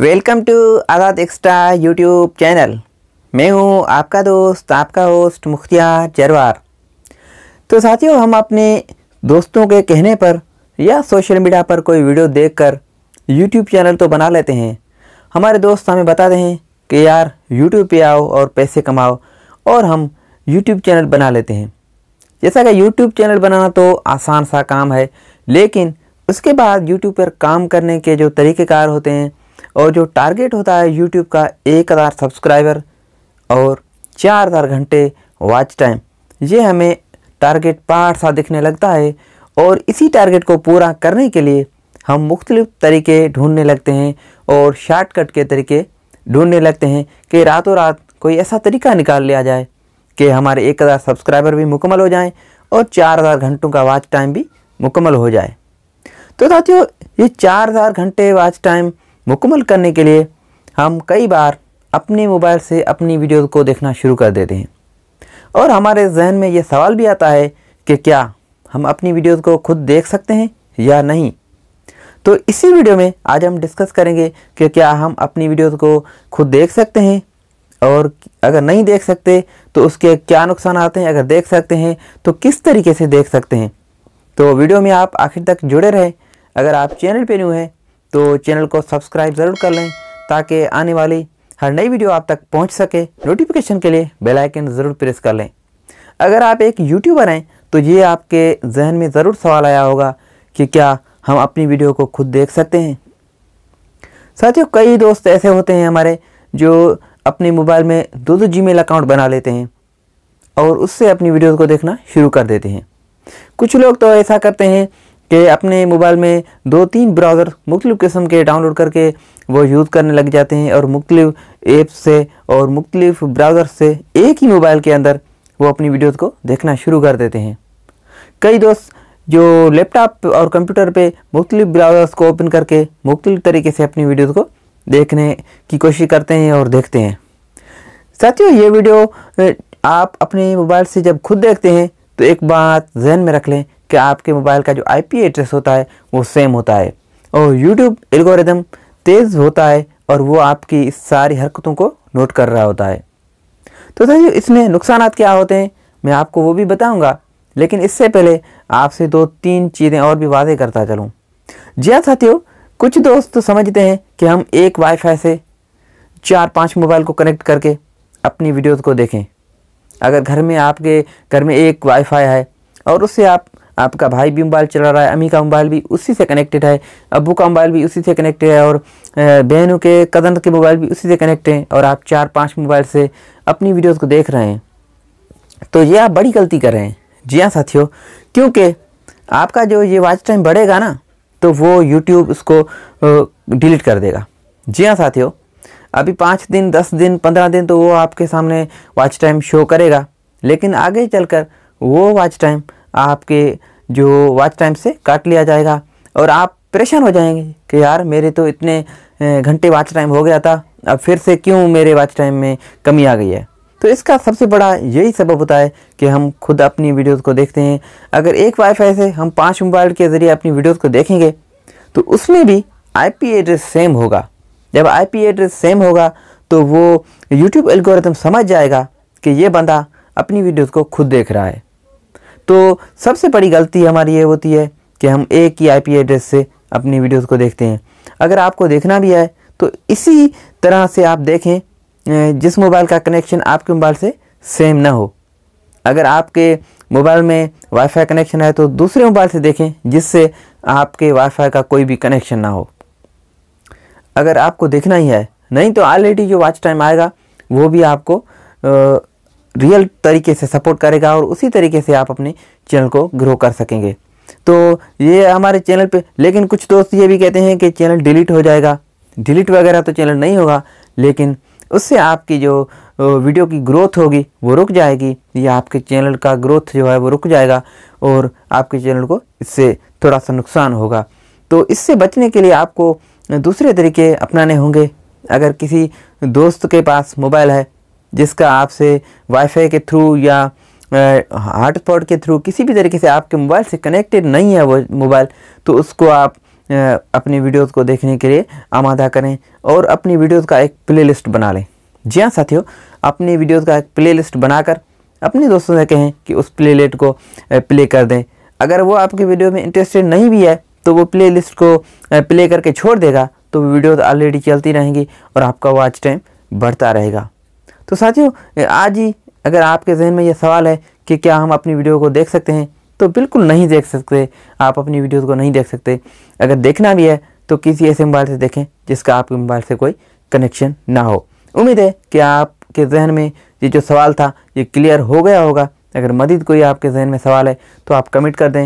welcome to Azad extra YouTube channel मैं हूं आपका दोस्त आपका होस्ट मुख्तियार जरवार तो साथियों हम अपने दोस्तों के कहने पर या सोशल मीडिया पर कोई वीडियो देखकर यूट्यूब चैनल तो बना लेते हैं हमारे दोस्त हमें बताते हैं कि यार यूट्यूब पे आओ और पैसे कमाओ और हम यूट्यूब चैनल बना लेते हैं जैसा कि यूट्यूब चैनल बनाना तो आसान सा काम है लेकिन उसके बाद यूट्यूब पर काम करने के जो तरीक़ेकार होते हैं और जो टारगेट होता है यूट्यूब का एक हज़ार सब्सक्राइबर और चार हज़ार घंटे वॉच टाइम ये हमें टारगेट पार्ट सा दिखने लगता है और इसी टारगेट को पूरा करने के लिए हम मुख्तलिफ तरीके ढूंढने लगते हैं और शॉर्टकट के तरीके ढूंढने लगते हैं कि रातों रात कोई ऐसा तरीका निकाल लिया जाए कि हमारे एक हज़ार सब्सक्राइबर भी मुकम्मल हो जाएं और चार हज़ार घंटों का वाच टाइम भी मुकम्मल हो जाए तो साथियों ये चार हज़ार घंटे वाच टाइम मुकम्मल करने के लिए हम कई बार अपने मोबाइल से अपनी वीडियो को देखना शुरू कर देते हैं और हमारे जहन में ये सवाल भी आता है कि क्या हम अपनी वीडियोस को खुद देख सकते हैं या नहीं तो इसी वीडियो में आज हम डिस्कस करेंगे कि क्या हम अपनी वीडियोस को खुद देख सकते हैं और अगर नहीं देख सकते तो उसके क्या नुकसान आते हैं अगर देख सकते हैं तो किस तरीके से देख सकते हैं तो वीडियो में आप आखिर तक जुड़े रहें अगर आप चैनल पर न्यू हैं तो चैनल को सब्सक्राइब ज़रूर कर लें ताकि आने वाली हर नई वीडियो आप तक पहुंच सके नोटिफिकेशन के लिए बेल आइकन ज़रूर प्रेस कर लें अगर आप एक यूट्यूबर हैं तो ये आपके जहन में ज़रूर सवाल आया होगा कि क्या हम अपनी वीडियो को खुद देख सकते हैं साथियों कई दोस्त ऐसे होते हैं हमारे जो अपने मोबाइल में दो दो मेल अकाउंट बना लेते हैं और उससे अपनी वीडियोज़ को देखना शुरू कर देते हैं कुछ लोग तो ऐसा करते हैं कि अपने मोबाइल में दो तीन ब्राउज़र मुख्तु किस्म के डाउनलोड करके वो यूज़ करने लग जाते हैं और मुख्तु ऐप्स से और मुख्तलिफ ब्राउज़र से एक ही मोबाइल के अंदर वो अपनी वीडियोज़ को देखना शुरू कर देते हैं कई दोस्त जो लैपटॉप और कंप्यूटर पे मुख्तलिफ ब्राउज़र्स को ओपन करके मुख्तु तरीके से अपनी वीडियोज़ को देखने की कोशिश करते हैं और देखते हैं साथियों ये वीडियो आप अपने मोबाइल से जब खुद देखते हैं तो एक बात जहन में रख लें कि आपके मोबाइल का जो आईपी एड्रेस होता है वो सेम होता है और यूट्यूब एल्गोरिदम तेज़ होता है और वो आपकी सारी हरकतों को नोट कर रहा होता है तो सर इसमें नुकसान क्या होते हैं मैं आपको वो भी बताऊंगा लेकिन इससे पहले आपसे दो तीन चीज़ें और भी वादे करता चलूँ जी हाँ साथियों कुछ दोस्त तो समझते हैं कि हम एक वाईफाई से चार पांच मोबाइल को कनेक्ट करके अपनी वीडियोस को देखें अगर घर में आपके घर में एक वाईफाई है और उससे आप आपका भाई भी मोबाइल चला रहा है अम्मी का मोबाइल भी उसी से कनेक्टेड है अबू का मोबाइल भी उसी से कनेक्टेड है और बहनों के कदन के मोबाइल भी उसी से कनेक्ट हैं और आप चार पाँच मोबाइल से अपनी वीडियोज़ को देख रहे हैं तो ये आप बड़ी गलती कर रहे हैं जी हाँ साथियों क्योंकि आपका जो ये वॉच टाइम बढ़ेगा ना तो वो यूट्यूब उसको डिलीट कर देगा जी हाँ साथियों अभी पाँच दिन दस दिन पंद्रह दिन तो वो आपके सामने वॉच टाइम शो करेगा लेकिन आगे चलकर वो वॉच टाइम आपके जो वॉच टाइम से काट लिया जाएगा और आप परेशान हो जाएंगे कि यार मेरे तो इतने घंटे वॉच टाइम हो गया था अब फिर से क्यों मेरे वॉच टाइम में कमी आ गई है तो इसका सबसे बड़ा यही सबब होता है कि हम खुद अपनी वीडियोस को देखते हैं अगर एक वाईफाई से हम पांच मोबाइल के ज़रिए अपनी वीडियोस को देखेंगे तो उसमें भी आईपी एड्रेस सेम होगा जब आईपी एड्रेस सेम होगा तो वो यूट्यूब एल्गोरिथम समझ जाएगा कि ये बंदा अपनी वीडियोस को खुद देख रहा है तो सबसे बड़ी गलती हमारी ये होती है कि हम एक ही आईपी एड्रेस से अपनी वीडियोस को देखते हैं अगर आपको देखना भी है तो इसी तरह से आप देखें जिस मोबाइल का कनेक्शन आपके मोबाइल से सेम ना हो अगर आपके मोबाइल में वाईफाई कनेक्शन है तो दूसरे मोबाइल से देखें जिससे आपके वाईफाई का कोई भी कनेक्शन ना हो अगर आपको देखना ही है नहीं तो ऑलरेडी जो वॉच टाइम आएगा वो भी आपको आ, रियल तरीके से सपोर्ट करेगा और उसी तरीके से आप अपने चैनल को ग्रो कर सकेंगे तो ये हमारे चैनल पे लेकिन कुछ दोस्त ये भी कहते हैं कि चैनल डिलीट हो जाएगा डिलीट वगैरह तो चैनल नहीं होगा लेकिन उससे आपकी जो वीडियो की ग्रोथ होगी वो रुक जाएगी या आपके चैनल का ग्रोथ जो है वो रुक जाएगा और आपके चैनल को इससे थोड़ा सा नुकसान होगा तो इससे बचने के लिए आपको दूसरे तरीके अपनाने होंगे अगर किसी दोस्त के पास मोबाइल है जिसका आपसे वाईफाई के थ्रू या हॉटस्पॉट के थ्रू किसी भी तरीके से आपके मोबाइल से कनेक्टेड नहीं है वो मोबाइल तो उसको आप अपनी वीडियोस को देखने के लिए आमादा करें और अपनी वीडियोस का एक प्लेलिस्ट बना लें जी हाँ साथियों अपनी वीडियोस का एक प्लेलिस्ट बनाकर अपने दोस्तों से कहें कि उस प्लेलिस्ट को प्ले कर दें अगर वो आपकी वीडियो में इंटरेस्टेड नहीं भी है तो वो लिस्ट को प्ले करके छोड़ देगा तो वीडियोस ऑलरेडी चलती रहेंगी और आपका वॉच टाइम बढ़ता रहेगा तो साथियों आज ही अगर आपके जहन में यह सवाल है कि क्या हम अपनी वीडियो को देख सकते हैं तो बिल्कुल नहीं देख सकते आप अपनी वीडियोज़ को नहीं देख सकते अगर देखना भी है तो किसी ऐसे मोबाइल से देखें जिसका आपके मोबाइल से कोई कनेक्शन ना हो उम्मीद है कि आपके जहन में ये जो सवाल था ये क्लियर हो गया होगा अगर मदद कोई आपके जहन में सवाल है तो आप कमेंट कर दें